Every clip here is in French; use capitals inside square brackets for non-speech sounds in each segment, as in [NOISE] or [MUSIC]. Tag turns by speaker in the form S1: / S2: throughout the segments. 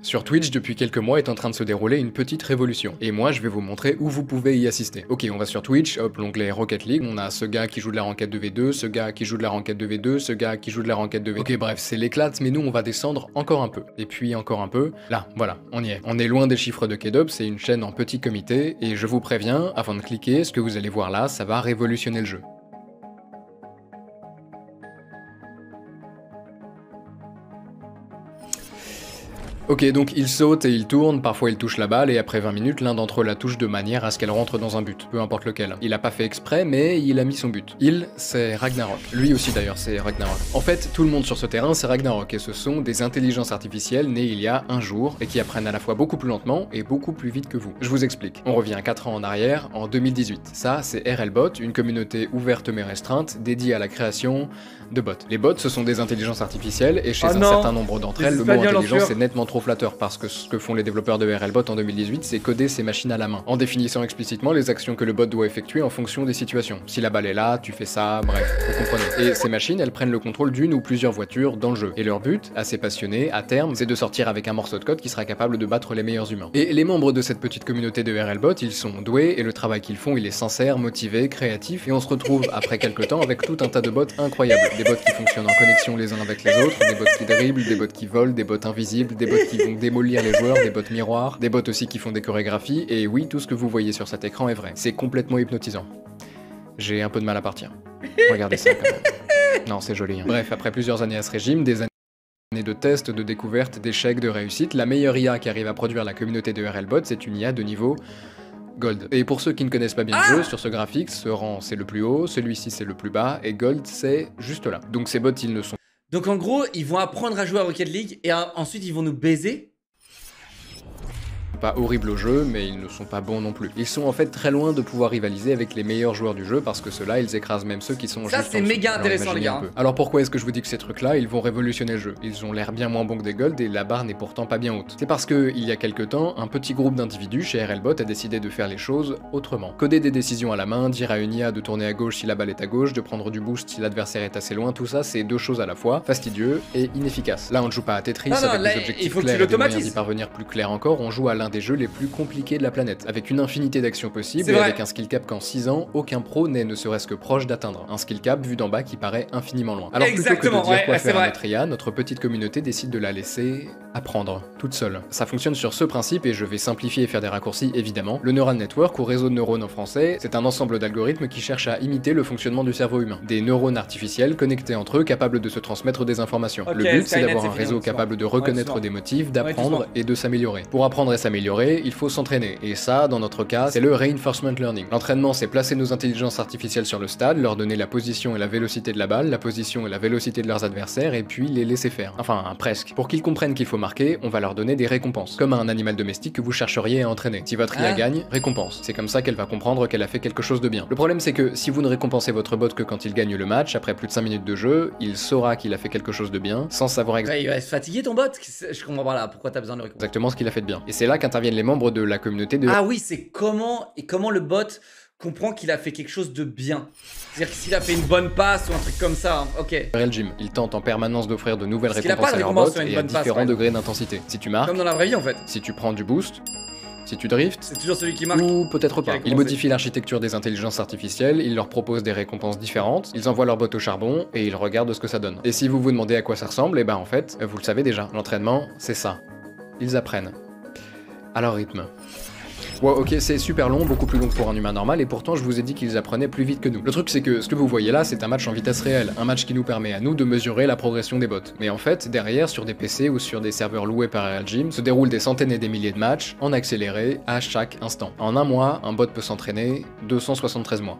S1: Sur Twitch, depuis quelques mois, est en train de se dérouler une petite révolution. Et moi, je vais vous montrer où vous pouvez y assister. Ok, on va sur Twitch, hop, l'onglet Rocket League. On a ce gars qui joue de la ranked de V2, ce gars qui joue de la ranked de V2, ce gars qui joue de la ranked de V2. Ok, bref, c'est l'éclate, mais nous, on va descendre encore un peu. Et puis encore un peu. Là, voilà, on y est. On est loin des chiffres de Kedop, c'est une chaîne en petit comité. Et je vous préviens, avant de cliquer, ce que vous allez voir là, ça va révolutionner le jeu. Ok, donc il saute et il tourne, parfois il touche la balle, et après 20 minutes, l'un d'entre eux la touche de manière à ce qu'elle rentre dans un but, peu importe lequel. Il a pas fait exprès, mais il a mis son but. Il, c'est Ragnarok. Lui aussi d'ailleurs, c'est Ragnarok. En fait, tout le monde sur ce terrain, c'est Ragnarok, et ce sont des intelligences artificielles nées il y a un jour, et qui apprennent à la fois beaucoup plus lentement et beaucoup plus vite que vous. Je vous explique. On revient 4 ans en arrière, en 2018. Ça, c'est RLBot, une communauté ouverte mais restreinte, dédiée à la création de bots. Les bots, ce sont des intelligences artificielles, et chez ah un certain nombre d'entre elles, le mot intelligence est nettement trop parce que ce que font les développeurs de RLBot en 2018, c'est coder ces machines à la main, en définissant explicitement les actions que le bot doit effectuer en fonction des situations. Si la balle est là, tu fais ça, bref, vous comprenez. Et ces machines, elles prennent le contrôle d'une ou plusieurs voitures dans le jeu. Et leur but, assez passionné, à terme, c'est de sortir avec un morceau de code qui sera capable de battre les meilleurs humains. Et les membres de cette petite communauté de RLBot, ils sont doués et le travail qu'ils font, il est sincère, motivé, créatif, et on se retrouve après quelques temps avec tout un tas de bots incroyables. Des bots qui fonctionnent en connexion les uns avec les autres, des bots qui dribblent, des bots qui volent, des bots invisibles, des bots qui vont démolir les joueurs, des bots miroirs, des bots aussi qui font des chorégraphies, et oui, tout ce que vous voyez sur cet écran est vrai. C'est complètement hypnotisant. J'ai un peu de mal à partir. Regardez ça quand même. Non, c'est joli. Hein. Bref, après plusieurs années à ce régime, des années de tests, de découvertes, d'échecs, de réussites, la meilleure IA qui arrive à produire la communauté de RLBot, c'est une IA de niveau Gold. Et pour ceux qui ne connaissent pas bien le ah jeu, sur ce graphique, ce rang c'est le plus haut, celui-ci c'est le plus bas, et Gold c'est juste là. Donc ces bots ils ne sont donc en gros, ils vont apprendre à jouer à Rocket League et euh, ensuite ils vont nous baiser pas horribles au jeu, mais ils ne sont pas bons non plus. Ils sont en fait très loin de pouvoir rivaliser avec les meilleurs joueurs du jeu parce que ceux-là, ils écrasent même ceux qui sont Ça, c'est méga intéressant, les gars. Alors pourquoi est-ce que je vous dis que ces trucs-là, ils vont révolutionner le jeu Ils ont l'air bien moins bons que des golds et la barre n'est pourtant pas bien haute. C'est parce que, il y a quelques temps, un petit groupe d'individus chez RLBot a décidé de faire les choses autrement. Coder des décisions à la main, dire à une IA de tourner à gauche si la balle est à gauche, de prendre du boost si l'adversaire est assez loin, tout ça, c'est deux choses à la fois, fastidieux et inefficace. Là, on ne joue pas à Tetris avec objectifs il clairs et des parvenir plus clair encore, on joue à des jeux les plus compliqués de la planète, avec une infinité d'actions possibles et avec un skill cap qu'en 6 ans, aucun pro n'est ne serait-ce que proche d'atteindre. Un skill cap vu d'en bas qui paraît infiniment loin. Alors plutôt que de dire quoi faire à notre IA, notre petite communauté décide de la laisser apprendre, toute seule. Ça fonctionne sur ce principe, et je vais simplifier et faire des raccourcis évidemment, le neural network ou réseau de neurones en français, c'est un ensemble d'algorithmes qui cherchent à imiter le fonctionnement du cerveau humain. Des neurones artificiels connectés entre eux capables de se transmettre des informations. le but c'est d'avoir un réseau capable de reconnaître des motifs, d'apprendre et de s'améliorer. Pour apprendre et s'améliorer, il faut s'entraîner. Et ça, dans notre cas, c'est le reinforcement learning. L'entraînement, c'est placer nos intelligences artificielles sur le stade, leur donner la position et la vélocité de la balle, la position et la vélocité de leurs adversaires, et puis les laisser faire. Enfin, presque. Pour qu'ils comprennent qu'il faut marquer, on va leur donner des récompenses. Comme à un animal domestique que vous chercheriez à entraîner. Si votre IA ah. gagne, récompense. C'est comme ça qu'elle va comprendre qu'elle a fait quelque chose de bien. Le problème, c'est que si vous ne récompensez votre bot que quand il gagne le match, après plus de 5 minutes de jeu, il saura qu'il a fait quelque chose de bien, sans savoir exactement. il va se fatiguer ton bot Je comprends pas
S2: là, pourquoi t'as besoin
S1: de récompense Exactement ce qu'il a fait de bien. Et c'est là qu'un interviennent les membres de la communauté de... Ah oui,
S2: c'est comment et comment le bot comprend qu'il a fait quelque chose de bien. C'est-à-dire qu'il s'il a fait une bonne passe ou un truc comme ça, hein,
S1: ok. Real Gym, il tente en permanence d'offrir de nouvelles réponses récompenses à leur bot et à différents degrés d'intensité. Si tu marques... Comme dans la vraie vie en fait. Si tu prends du boost, si tu drifts, c'est toujours celui qui
S2: marque. Ou peut-être pas. Il modifie
S1: l'architecture des intelligences artificielles, il leur propose des récompenses différentes, ils envoient leur bot au charbon et ils regardent ce que ça donne. Et si vous vous demandez à quoi ça ressemble, et eh ben en fait, vous le savez déjà. L'entraînement, c'est ça. Ils apprennent à leur rythme. Ouais, ok, c'est super long, beaucoup plus long pour un humain normal, et pourtant je vous ai dit qu'ils apprenaient plus vite que nous. Le truc c'est que ce que vous voyez là, c'est un match en vitesse réelle, un match qui nous permet à nous de mesurer la progression des bots. Mais en fait, derrière, sur des PC ou sur des serveurs loués par Gym, se déroulent des centaines et des milliers de matchs, en accéléré, à chaque instant. En un mois, un bot peut s'entraîner 273 mois.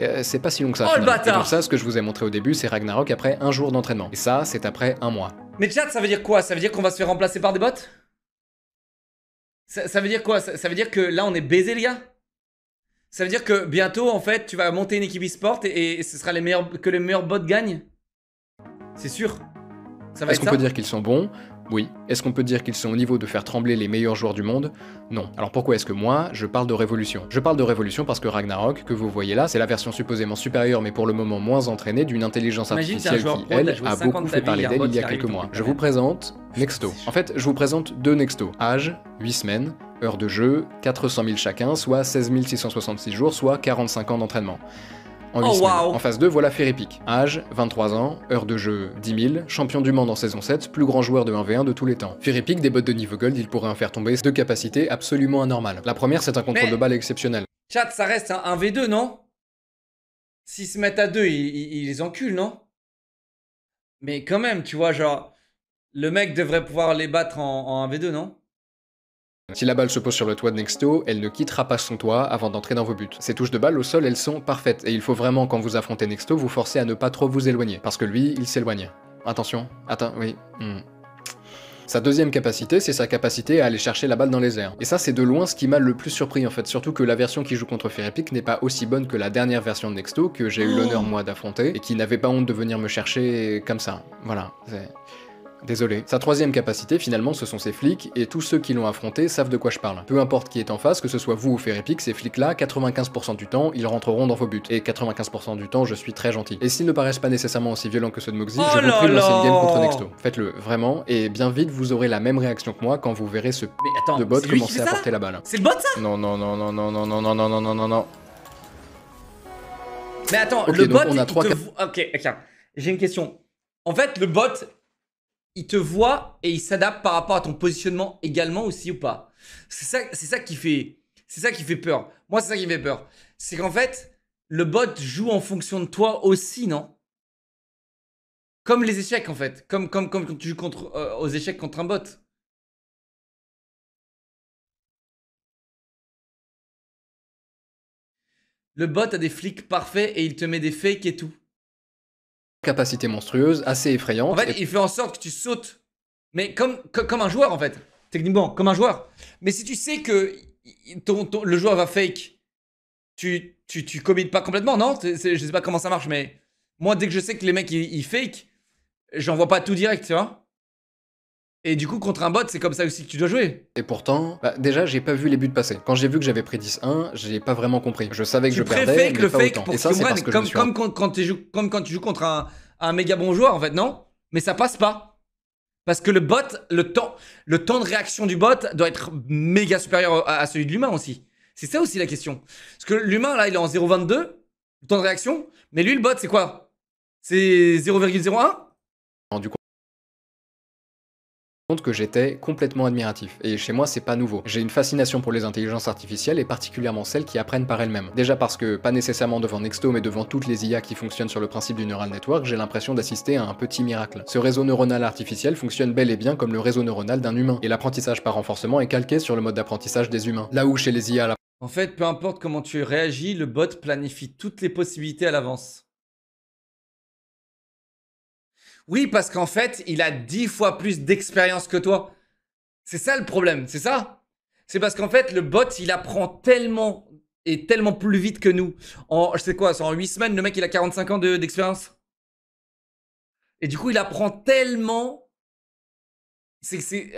S1: Euh, c'est pas si long que ça. Oh le bâtard et donc ça, ce que je vous ai montré au début, c'est Ragnarok après un jour d'entraînement. Et ça, c'est après un mois.
S2: Mais chat, ça veut dire quoi Ça veut dire qu'on va se faire remplacer par des bots ça, veut dire quoi ça, veut dire que là, on est baisé, les gars Ça veut dire que bientôt, en fait, tu vas monter une équipe e-sport et, ce sera les meilleurs, que les meilleurs bots gagnent
S1: C'est sûr. Ça Est-ce qu'on peut dire qu'ils sont bons oui. Est-ce qu'on peut dire qu'ils sont au niveau de faire trembler les meilleurs joueurs du monde Non. Alors pourquoi est-ce que moi, je parle de révolution Je parle de révolution parce que Ragnarok, que vous voyez là, c'est la version supposément supérieure mais pour le moment moins entraînée d'une intelligence artificielle qui, elle, a beaucoup fait parler d'elle il y a quelques mois. Je vous présente Nexto. En fait, je vous présente deux Nexto. Âge, 8 semaines, heure de jeu, 400 000 chacun, soit 16 666 jours, soit 45 ans d'entraînement en oh, En phase 2, voilà Ferrepic. Âge, 23 ans, heure de jeu, 10 000, champion du monde en saison 7, plus grand joueur de 1v1 de tous les temps. Ferrepic, des bottes de niveau gold, il pourrait en faire tomber deux capacités absolument anormales. La première, c'est un contrôle de balle exceptionnel.
S2: Chat, ça reste un 1v2, non S'ils se mettent à deux, ils, les enculent, non Mais quand même, tu vois, genre, le mec devrait pouvoir les battre en, en 1v2,
S1: non si la balle se pose sur le toit de Nexto, elle ne quittera pas son toit avant d'entrer dans vos buts. Ces touches de balle au sol, elles sont parfaites, et il faut vraiment quand vous affrontez Nexto, vous forcer à ne pas trop vous éloigner, parce que lui, il s'éloigne. Attention, attends, oui. Hmm. Sa deuxième capacité, c'est sa capacité à aller chercher la balle dans les airs. Et ça, c'est de loin ce qui m'a le plus surpris en fait, surtout que la version qui joue contre Epic n'est pas aussi bonne que la dernière version de Nexto que j'ai eu l'honneur moi d'affronter et qui n'avait pas honte de venir me chercher comme ça. Voilà. Désolé. Sa troisième capacité, finalement, ce sont ses flics, et tous ceux qui l'ont affronté savent de quoi je parle. Peu importe qui est en face, que ce soit vous ou Ferripic, ces flics-là, 95% du temps, ils rentreront dans vos buts. Et 95% du temps, je suis très gentil. Et s'ils ne paraissent pas nécessairement aussi violents que ceux de Moxie, je vous prie de lancer le game contre Nexto. Faites-le, vraiment, et bien vite, vous aurez la même réaction que moi quand vous verrez ce p de bot commencer à porter la balle. C'est le bot, ça Non, non, non, non, non, non, non, non, non, non, non, non.
S2: Mais attends, le bot, on Ok, j'ai une question. En fait, le bot, il te voit et il s'adapte par rapport à ton positionnement également aussi ou pas. C'est ça, ça qui fait, c'est ça qui fait peur. Moi, c'est ça qui fait peur. C'est qu'en fait, le bot joue en fonction de toi aussi, non Comme les échecs, en fait. Comme, comme, comme quand tu joues contre, euh, aux échecs contre un bot. Le bot a des flics parfaits et il te met des fakes et tout
S1: capacité monstrueuse, assez effrayante. En fait, il
S2: fait en sorte que tu sautes, mais comme, comme, un joueur en fait, techniquement, comme un joueur. Mais si tu sais que le joueur va fake, tu, tu, tu commites pas complètement, non Je sais pas comment ça marche, mais moi, dès que je sais que les mecs ils, ils
S1: fake, j'en vois pas tout direct, tu vois et du coup, contre un bot, c'est comme ça aussi que tu dois jouer. Et pourtant, bah, déjà, j'ai pas vu les buts passer. Quand j'ai vu que j'avais pris 10-1, j'ai pas vraiment compris. Je savais que je perdais, mais le pas fake autant. Pour Et ça, c'est parce que comme, comme,
S2: hein. quand, tu joues, comme quand tu joues contre un, méga bon joueur, en fait, non Mais ça passe pas. Parce que le bot, le temps, le temps de réaction du bot doit être méga supérieur à, celui de l'humain aussi. C'est ça aussi la question. Parce que l'humain, là, il est en 0,22, le temps de réaction. Mais lui, le bot, c'est quoi C'est 0,01
S1: du compte que j'étais complètement admiratif. Et chez moi, c'est pas nouveau. J'ai une fascination pour les intelligences artificielles et particulièrement celles qui apprennent par elles-mêmes. Déjà parce que, pas nécessairement devant Nexto, mais devant toutes les IA qui fonctionnent sur le principe du neural network, j'ai l'impression d'assister à un petit miracle. Ce réseau neuronal artificiel fonctionne bel et bien comme le réseau neuronal d'un humain. Et l'apprentissage par renforcement est calqué sur le mode d'apprentissage des humains. Là où chez les IA, la
S2: en fait, peu importe comment tu réagis, le bot planifie toutes les possibilités à l'avance. Oui, parce qu'en fait, il a dix fois plus d'expérience que toi. C'est ça le problème, c'est ça C'est parce qu'en fait, le bot, il apprend tellement et tellement plus vite que nous. En, je sais quoi, en huit semaines, le mec, il a 45 ans d'expérience. et du coup, il apprend tellement.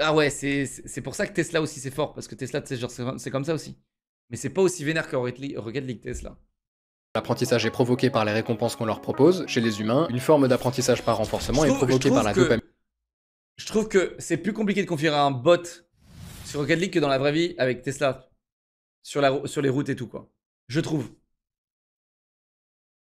S2: ah ouais, c'est pour ça que Tesla aussi, c'est fort. Parce que Tesla, c'est comme ça aussi. Mais c'est pas aussi vénère que Rocket League,
S1: Tesla. L'apprentissage est provoqué par les récompenses qu'on leur propose. Chez les humains, une forme d'apprentissage par renforcement est provoquée par la dopamine.
S2: Je trouve que c'est plus compliqué de confier un bot sur Rocket League que dans la vraie vie avec Tesla. Sur, les routes et tout, quoi. Je trouve.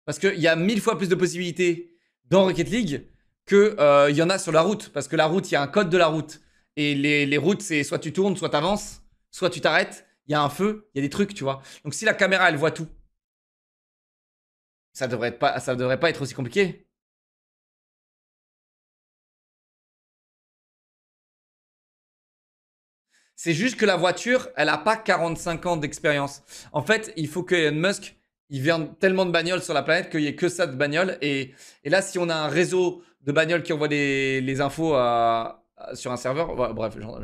S2: Parce qu'il y a mille fois plus de possibilités dans Rocket League qu'il euh, il y en a sur la route. Parce que la route, il y a un code de la route. Et les, les routes, c'est soit tu tournes, soit tu avances, soit tu t'arrêtes. Il y a un feu, il y a des trucs, tu vois. Donc si la caméra, elle voit tout, ça devrait pas, ça devrait pas être aussi compliqué. C'est juste que la voiture, elle n'a pas 45 ans d'expérience. En fait, il faut que Elon Musk, il vienne tellement de bagnoles sur la planète qu'il n'y ait que ça de bagnoles. Et, là, si on a un réseau de bagnoles qui envoie les infos sur un serveur, bref. Genre,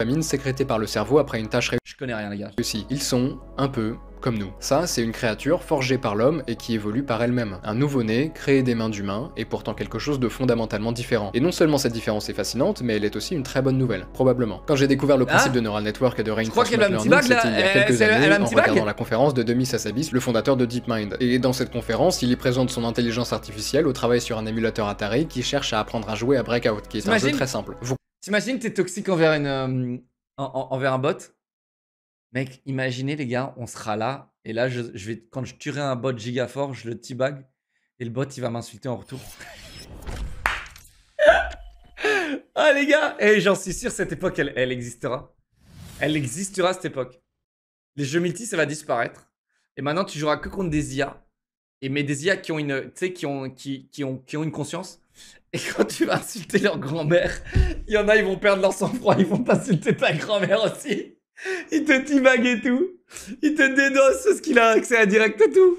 S1: La mine sécrétée par le cerveau après une tâche Je connais rien, les gars. Aussi, ils sont un peu comme nous. Ça, c'est une créature forgée par l'homme et qui évolue par elle-même. Un nouveau-né, créé des mains d'humains, et pourtant quelque chose de fondamentalement différent. Et non seulement cette différence est fascinante, mais elle est aussi une très bonne nouvelle, probablement. Quand j'ai découvert le principe ah. de Neural Network et de Reinforcement Learning, c'était il y a quelques années, en regardant la conférence de Demis Hassabis, le fondateur de DeepMind. Et dans cette conférence, il y présente son intelligence artificielle au travail sur un émulateur Atari qui cherche à apprendre à jouer à Breakout, qui est un jeu très simple. Vous...
S2: T'imagines que t'es toxique envers une... Euh, envers un bot Mec, imaginez les gars, on sera là. Et là, je, vais, quand je tuerai un bot giga fort, je le teabag. Et le bot, il va m'insulter en retour. [LAUGHS] ah les gars, et eh, j'en suis sûr, cette époque, elle, existera. Elle existera cette époque. Les jeux multi, ça va disparaître. Et maintenant, tu joueras que contre des IA. Et mais des IA qui ont une, qui, ont, qui ont une conscience. Et quand tu vas insulter leur grand-mère, il y en a, ils vont perdre leur sang-froid, ils vont insulter ta grand-mère aussi. Il te timague et tout. Il te dénonce parce qu'il a accès à
S1: direct et tout.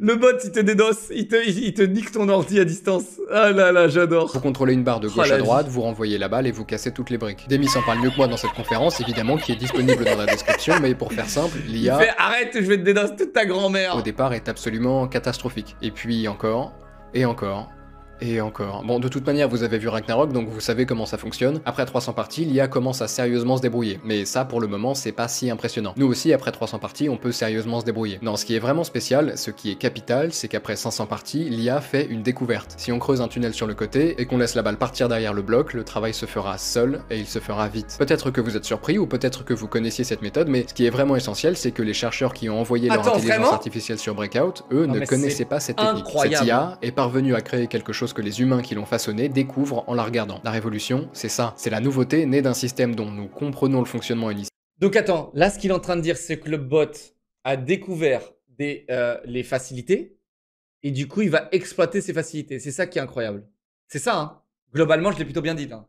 S2: Le bot, il te dénonce, Il te, il te nique ton ordi à distance.
S1: Ah là là, j'adore. Vous contrôlez une barre de gauche oh à droite, vous renvoyez la balle et vous cassez toutes les briques. Demi s'en parle mieux que moi dans cette conférence, évidemment, qui est disponible dans la description, mais pour faire simple, l'IA. Arrête, je vais te dénoncer toute ta grand-mère. Au départ est absolument catastrophique. Et puis encore, et encore, et encore. Bon, de toute manière, vous avez vu Ragnarok, donc vous savez comment ça fonctionne. Après 300 parties, l'IA commence à sérieusement se débrouiller. Mais ça, pour le moment, c'est pas si impressionnant. Nous aussi, après 300 parties, on peut sérieusement se débrouiller. Non, ce qui est vraiment spécial, ce qui est capital, c'est qu'après 500 parties, l'IA fait une découverte. Si on creuse un tunnel sur le côté et qu'on laisse la balle partir derrière le bloc, le travail se fera seul et il se fera vite. Peut-être que vous êtes surpris ou peut-être que vous connaissiez cette méthode, mais ce qui est vraiment essentiel, c'est que les chercheurs qui ont envoyé leur intelligence artificielle sur Breakout, eux, ne connaissaient pas cette technique. Cette IA est parvenue à créer quelque chose que les humains qui l'ont façonné découvrent en la regardant. La révolution, c'est ça, c'est la nouveauté née d'un système dont nous comprenons le fonctionnement initial.
S2: Donc attends, là ce qu'il est en train de dire, c'est que le bot
S1: a découvert
S2: des, euh, les facilités et du coup il va exploiter ces facilités. C'est ça qui est incroyable. C'est ça, hein. globalement je l'ai plutôt bien dit là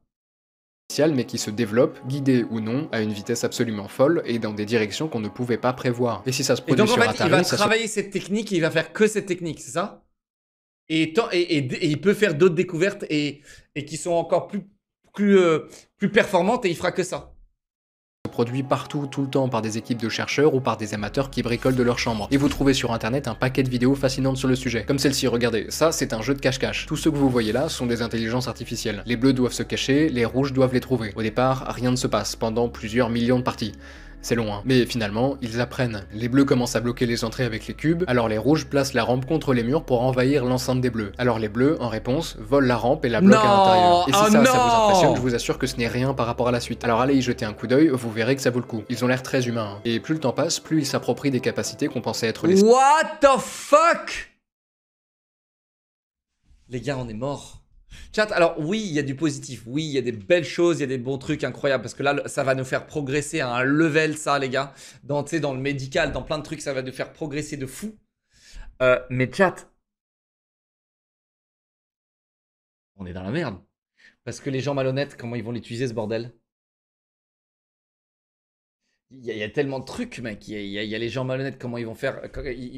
S1: mais qui se développe, guidé ou non, à une vitesse absolument folle et dans des directions qu'on ne pouvait pas prévoir. Et si ça se produit et donc, en fait, il va travailler
S2: cette technique et il va faire que cette technique, c'est ça et, et, il peut faire d'autres découvertes et, qui sont encore plus, plus, euh, plus performantes et il fera que ça.
S1: Produit partout, tout le temps, par des équipes de chercheurs ou par des amateurs qui bricolent de leur chambre. Et vous trouvez sur internet un paquet de vidéos fascinantes sur le sujet. Comme celle-ci, regardez, ça c'est un jeu de cache-cache. Tous ceux que vous voyez là sont des intelligences artificielles. Les bleus doivent se cacher, les rouges doivent les trouver. Au départ, rien ne se passe pendant plusieurs millions de parties. C'est loin, hein. Mais finalement, ils apprennent. Les bleus commencent à bloquer les entrées avec les cubes, alors les rouges placent la rampe contre les murs pour envahir l'enceinte des bleus. Alors les bleus, en réponse, volent la rampe et la bloquent à l'intérieur. Et si oh ça, ça vous impressionne, je vous assure que ce n'est rien par rapport à la suite. Alors allez y jeter un coup d'œil, vous verrez que ça vaut le coup. Ils ont l'air très humains. Hein. Et plus le temps passe, plus ils s'approprient des capacités qu'on pensait être les... What the fuck Les gars, on est morts.
S2: Chat, alors oui, il y a du positif, oui, il y a des belles choses, il y a des bons trucs incroyables, parce que là, ça va nous faire progresser à un level, ça, les gars. Dans, dans le médical, dans plein de trucs, ça va nous faire progresser de fou. Euh, mais chat, on est dans la merde. Parce que les gens malhonnêtes, comment ils vont l'utiliser, ce bordel il y, a, tellement de trucs, mec. Il y, a, les gens malhonnêtes, comment ils vont faire,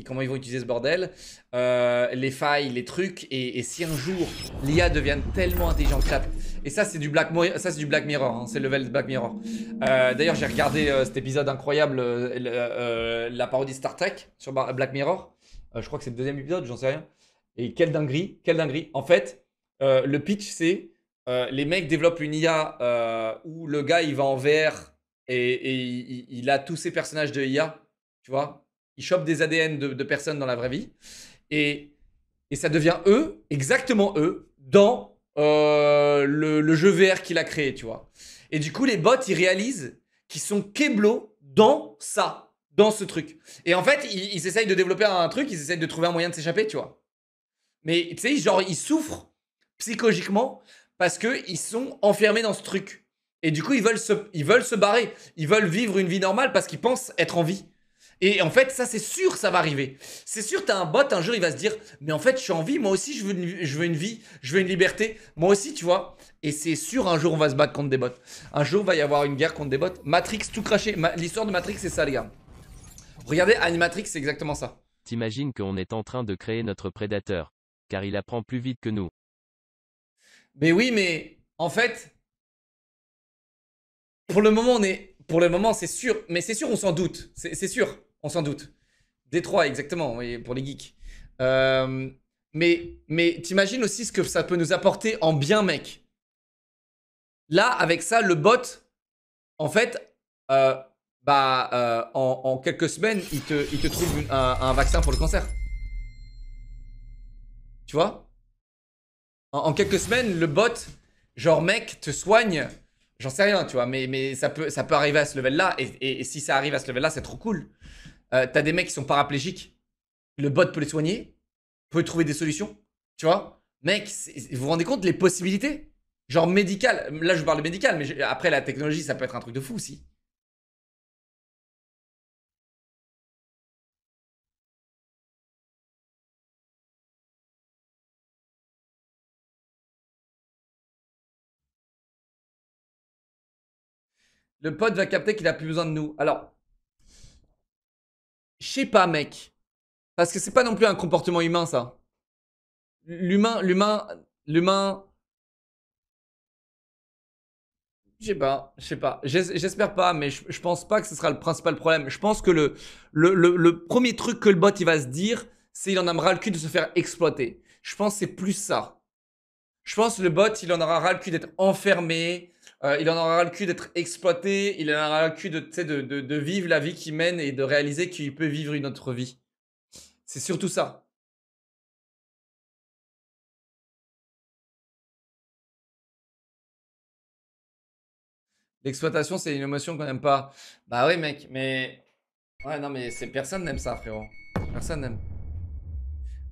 S2: comment ils vont utiliser ce bordel, euh, les failles, les trucs. Et, si un jour l'IA devient tellement intelligente, et ça c'est du Black, ça du Black Mirror, hein, c'est le level de Black Mirror. Euh, d'ailleurs, j'ai regardé euh, cet épisode incroyable, la parodie Star Trek sur Black Mirror. je crois que c'est le deuxième épisode, j'en sais rien. Et quelle dinguerie, quelle dinguerie. En fait, le pitch c'est les mecs développent une IA où le gars il va en VR et, il, a tous ces personnages de IA, tu vois. Il chope des ADN de, personnes dans la vraie vie et, ça devient eux, exactement eux, dans euh, le, jeu VR qu'il a créé, tu vois. Et du coup, les bots, ils réalisent qu'ils sont Keblo dans ça, dans ce truc. Et en fait, ils, ils essayent de développer un truc, ils essayent de trouver un moyen de s'échapper, tu vois. Mais tu sais, genre, ils souffrent psychologiquement parce qu'ils sont enfermés dans ce truc. Et du coup, ils veulent se, ils veulent se barrer. Ils veulent vivre une vie normale parce qu'ils pensent être en vie. Et en fait, ça, c'est sûr, ça va arriver. C'est sûr, t'as un bot, un jour, il va se dire, mais en fait, je suis en vie, moi aussi, je veux une, je veux une vie, je veux une liberté, moi aussi, tu vois. Et c'est sûr, un jour, on va se battre contre des bots. Un jour, va y avoir une guerre contre des bots. Matrix, tout craché. L'histoire de Matrix, c'est ça, les gars. Regardez, Animatrix, c'est exactement ça. T'imagines qu'on est en train de créer notre prédateur, car il apprend plus vite que nous. Mais oui, mais en fait, pour le moment, on est. Pour moment, c'est sûr. Mais c'est sûr, on s'en doute. C'est sûr, on s'en doute. Détroit, exactement, pour les geeks. Euh, mais mais t'imagines aussi ce que ça peut nous apporter en bien, mec. Là, avec ça, le bot, en fait, euh, bah, euh, en, quelques semaines, il te, trouve un, vaccin pour le cancer. Tu vois en quelques semaines, le bot, genre, mec, te soigne J'en sais rien, tu vois, mais, mais ça, peut, ça peut arriver à ce level-là. Et, si ça arrive à ce level-là, c'est trop cool. Euh, t'as des mecs qui sont paraplégiques. Le bot peut les soigner, peut trouver des solutions. Tu vois Mec, vous vous rendez compte les possibilités Genre médical. Là, je vous parle de médical, mais après, la technologie, ça peut être un truc de fou aussi. Le pote va capter qu'il a plus besoin de nous. Alors, je sais pas, mec. Parce que c'est pas non plus un comportement humain, ça. L'humain, l'humain, l'humain. Je sais pas, je sais pas. J'espère pas, mais je pense pas que ce sera le principal problème. Je pense que le, premier truc que le bot il va se dire, c'est il en a marre le cul de se faire exploiter. Je pense que c'est plus ça. Je pense que le bot, il en aura marre le cul d'être enfermé, euh, il en aura le cul d'être exploité, il en aura le cul de, de, de vivre la vie qu'il mène et de réaliser qu'il peut vivre une autre vie. C'est surtout ça. L'exploitation, c'est une émotion qu'on n'aime pas. Bah oui, mec, mais. Ouais, non, mais personne n'aime ça, frérot. Personne n'aime.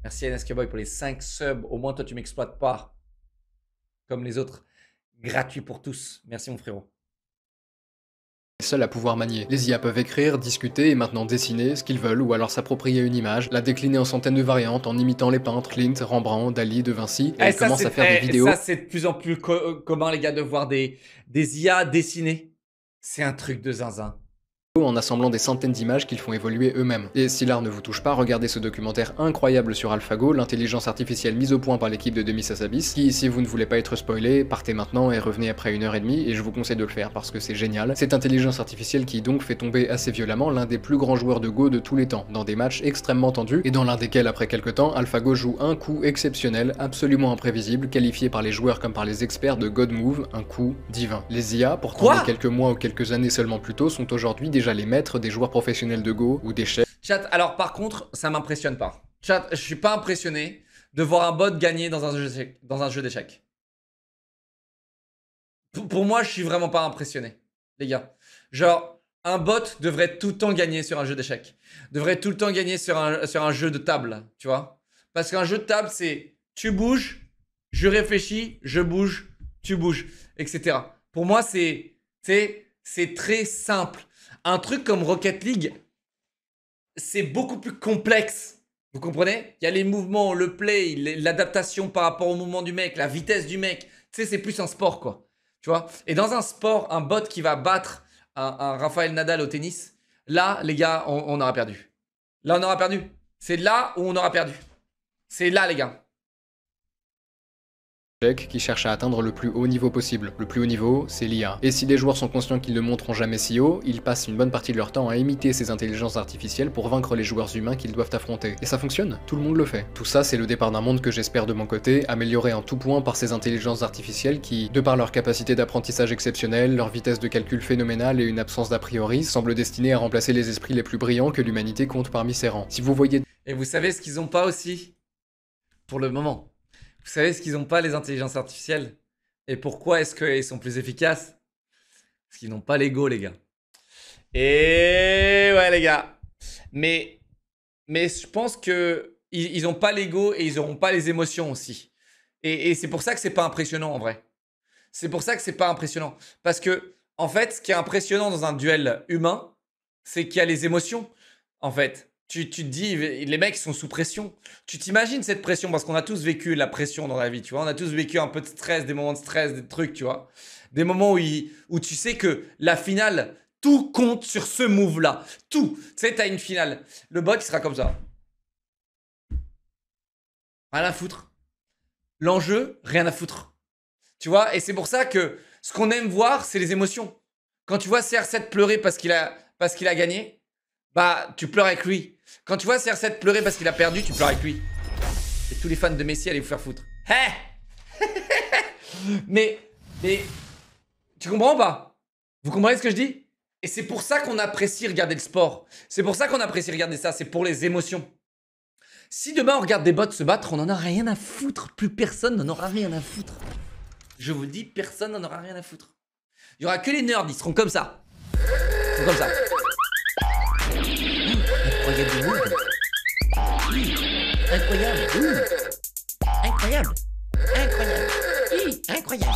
S2: Merci NSK pour les 5 subs. Au moins, toi, tu m'exploites pas. Comme les autres gratuit pour tous. Merci mon frérot.
S1: Seul à pouvoir manier. Les IA peuvent écrire, discuter et maintenant dessiner ce qu'ils veulent ou alors s'approprier une image, la décliner en centaines de variantes en imitant les peintres Clint, Rembrandt, Dali, De Vinci, et, eh, commence à faire des vidéos. Ça, c'est
S2: de plus en plus comment euh, commun, les gars, de voir des, des IA dessiner. C'est un truc
S1: de zinzin en assemblant des centaines d'images qu'ils font évoluer eux-mêmes. Et si l'art ne vous touche pas, regardez ce documentaire incroyable sur AlphaGo, l'intelligence artificielle mise au point par l'équipe de Demis Sassabis, qui, si vous ne voulez pas être spoilé, partez maintenant et revenez après une heure et demie, et je vous conseille de le faire parce que c'est génial. Cette intelligence artificielle qui donc fait tomber assez violemment l'un des plus grands joueurs de Go de tous les temps, dans des matchs extrêmement tendus, et dans l'un desquels, après quelques temps, AlphaGo joue un coup exceptionnel, absolument imprévisible, qualifié par les joueurs comme par les experts de God Move, un coup divin. Les IA, pour quelques mois ou quelques années seulement plus tôt, sont aujourd'hui déjà J'allais mettre des joueurs professionnels de Go ou des chefs.
S2: Chat, alors par contre, ça m'impressionne pas. Chat, je suis pas impressionné de voir un bot gagner dans un jeu, d'échecs. Pour moi, je suis vraiment pas impressionné, les gars. Genre, un bot devrait tout le temps gagner sur un jeu d'échecs. Devrait tout le temps gagner sur un, jeu de table, tu vois. Parce qu'un jeu de table, c'est tu bouges, je réfléchis, je bouge, tu bouges, etc. Pour moi, c'est très simple un truc comme Rocket League, c'est beaucoup plus complexe. Vous comprenez Il y a les mouvements, le play, l'adaptation par rapport au mouvement du mec, la vitesse du mec. Tu sais, c'est plus un sport, quoi. Tu vois Et dans un sport, un bot qui va battre un, Rafael Nadal au tennis, là, les gars, on aura perdu. Là, on aura perdu. C'est là où on aura perdu. C'est là, les gars
S1: qui cherche à atteindre le plus haut niveau possible. Le plus haut niveau, c'est l'IA. Et si les joueurs sont conscients qu'ils ne monteront jamais si haut, ils passent une bonne partie de leur temps à imiter ces intelligences artificielles pour vaincre les joueurs humains qu'ils doivent affronter. Et ça fonctionne, tout le monde le fait. Tout ça, c'est le départ d'un monde que j'espère de mon côté, amélioré en tout point par ces intelligences artificielles qui, de par leur capacité d'apprentissage exceptionnelle, leur vitesse de calcul phénoménale et une absence d'a priori, semblent destinées à remplacer les esprits les plus brillants que l'humanité compte parmi ses rangs. Si vous voyez...
S2: Et vous savez ce qu'ils ont pas aussi Pour le moment. Vous savez ce qu'ils n'ont pas les intelligences artificielles Et pourquoi est-ce qu'ils sont plus efficaces Parce qu'ils n'ont pas l'ego, les gars. Et ouais, les gars. Mais, mais je pense que ils n'ont pas l'ego et ils n'auront pas les émotions aussi. Et, c'est pour ça que ce n'est pas impressionnant en vrai. C'est pour ça que ce n'est pas impressionnant. Parce que, en fait, ce qui est impressionnant dans un duel humain, c'est qu'il y a les émotions, en fait. Tu, te dis, les mecs sont sous pression. Tu t'imagines cette pression parce qu'on a tous vécu la pression dans la vie, tu vois. On a tous vécu un peu de stress, des moments de stress, des trucs, tu vois. Des moments où, tu sais que la finale, tout compte sur ce move-là. Tout. Tu sais, t'as une finale. Le bot, il sera comme ça. Rien à foutre. L'enjeu, rien à foutre. Tu vois, et c'est pour ça que ce qu'on aime voir, c'est les émotions. Quand tu vois CR7 pleurer parce qu'il parce qu'il a gagné, bah, tu pleures avec lui. Quand tu vois CR7 pleurer parce qu'il a perdu, tu pleures avec lui. Et tous les fans de Messi, allez vous faire foutre. Hé [LAUGHS] Mais, mais, tu comprends ou pas Vous comprenez ce que je dis Et c'est pour ça qu'on apprécie regarder le sport. C'est pour ça qu'on apprécie regarder ça. C'est pour les émotions. Si demain on regarde des bots se battre, on n'en a rien à foutre. Plus personne n'en aura rien à foutre. Je vous le dis, personne n'en aura rien à foutre. Il y aura que les nerds, ils seront comme ça. Ils seront comme ça. Incroyable Incroyable. Incroyable. Incroyable. Incroyable.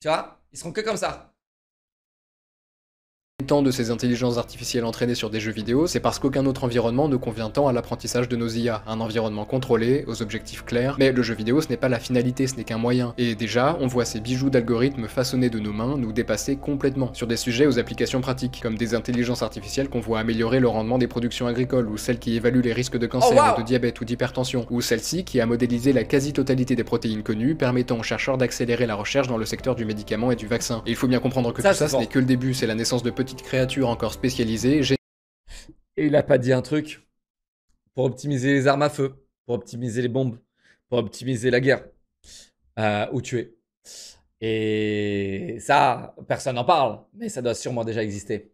S2: Tu vois Ils seront que comme ça
S1: tant de ces intelligences artificielles entraînées sur des jeux vidéo, c'est parce qu'aucun autre environnement ne convient tant à l'apprentissage de nos IA. Un environnement contrôlé, aux objectifs clairs, mais le jeu vidéo ce n'est pas la finalité, ce n'est qu'un moyen. Et déjà, on voit ces bijoux d'algorithmes façonnés de nos mains nous dépasser complètement sur des sujets aux applications pratiques, comme des intelligences artificielles qu'on voit améliorer le rendement des productions agricoles, ou celles qui évaluent les risques de cancer, oh, de diabète ou d'hypertension, ou celle-ci qui a modélisé la quasi-totalité des protéines connues, permettant aux chercheurs d'accélérer la recherche dans le secteur du médicament et du vaccin. Et il faut bien comprendre que tout ça, ce n'est que le début, c'est la naissance de petite créature encore spécialisée. Et il a pas dit un truc pour optimiser
S2: les armes à feu, pour optimiser les bombes, pour optimiser la guerre euh, ou tuer. Et ça, personne n'en parle, mais ça doit sûrement déjà exister.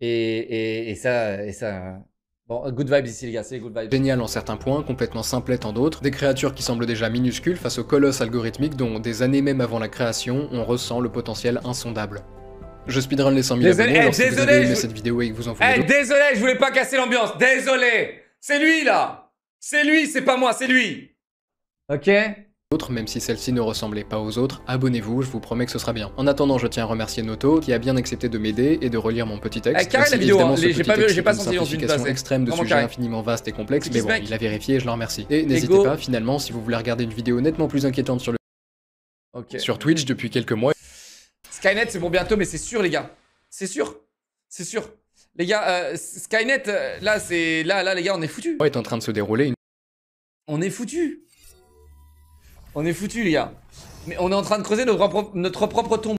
S1: Et, ça, et ça,
S2: Bon, good vibes ici, les gars, c'est good vibes. Génial
S1: en certains points, complètement simplet en d'autres. Des créatures qui semblent déjà minuscules face aux colosses algorithmique dont, des années même avant la création, on ressent le potentiel insondable. Je speedrun les 100 000 désolé, abonnés. Eh, désolé, cette vidéo et vous en eh,
S2: désolé, je voulais pas casser l'ambiance. Désolé. C'est lui là. C'est lui, c'est pas moi, c'est lui.
S1: Ok même si celle-ci ne ressemblait pas aux autres, abonnez-vous, je vous promets que ce sera bien. En attendant, je tiens à remercier Noto qui a bien accepté de m'aider et de relire mon petit texte. Eh, carré la vidéo, hein. j'ai pas, j'ai pas une simplification une extrême de sujets infiniment vaste et complexe, mais bon, il a vérifié et je l'en remercie. Et n'hésitez pas, finalement, si vous voulez regarder une vidéo nettement plus inquiétante sur le sur Twitch depuis quelques mois.
S2: Skynet, c'est bon bientôt, mais c'est sûr, les gars. C'est sûr. C'est sûr. Les gars, euh, Skynet, euh, là, c'est. Là, là, les gars, on est foutu
S1: Ouais, est en train de se dérouler. Une... On est foutu, On est
S2: foutu, les gars. Mais on est en train de creuser notre propre tombe.